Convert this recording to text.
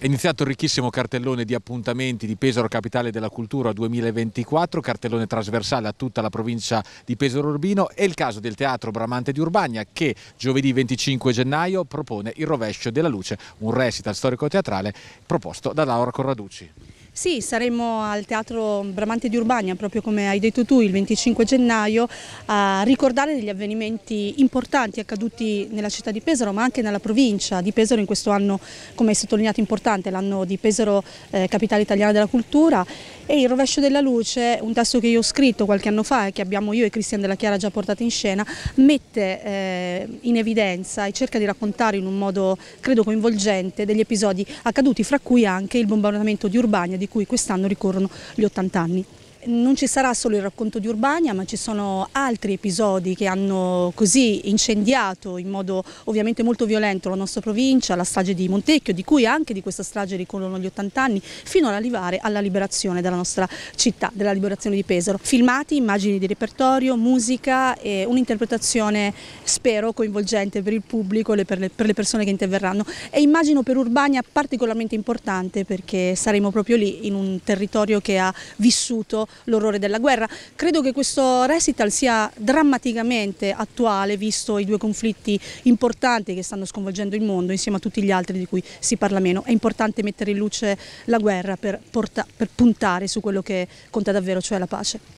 È iniziato il ricchissimo cartellone di appuntamenti di Pesaro Capitale della Cultura 2024, cartellone trasversale a tutta la provincia di Pesaro Urbino È il caso del Teatro Bramante di Urbagna che giovedì 25 gennaio propone Il rovescio della luce, un recital storico-teatrale proposto da Laura Corraducci. Sì, saremo al Teatro Bramante di Urbania, proprio come hai detto tu, il 25 gennaio, a ricordare degli avvenimenti importanti accaduti nella città di Pesaro, ma anche nella provincia di Pesaro in questo anno, come hai sottolineato, importante, l'anno di Pesaro, eh, capitale italiana della cultura e il rovescio della luce, un testo che io ho scritto qualche anno fa e che abbiamo io e Cristian della Chiara già portato in scena, mette eh, in evidenza e cerca di raccontare in un modo credo coinvolgente degli episodi accaduti fra cui anche il bombardamento di Urbania di cui quest'anno ricorrono gli 80 anni. Non ci sarà solo il racconto di Urbania, ma ci sono altri episodi che hanno così incendiato in modo ovviamente molto violento la nostra provincia, la strage di Montecchio, di cui anche di questa strage ricorrono gli 80 anni, fino ad arrivare alla liberazione della nostra città, della liberazione di Pesaro. Filmati, immagini di repertorio, musica e un'interpretazione spero coinvolgente per il pubblico e per le, persone che interverranno. E immagino per Urbania particolarmente importante perché saremo proprio lì in un territorio che ha vissuto l'orrore della guerra. Credo che questo recital sia drammaticamente attuale visto i due conflitti importanti che stanno sconvolgendo il mondo insieme a tutti gli altri di cui si parla meno. È importante mettere in luce la guerra per, per puntare su quello che conta davvero, cioè la pace.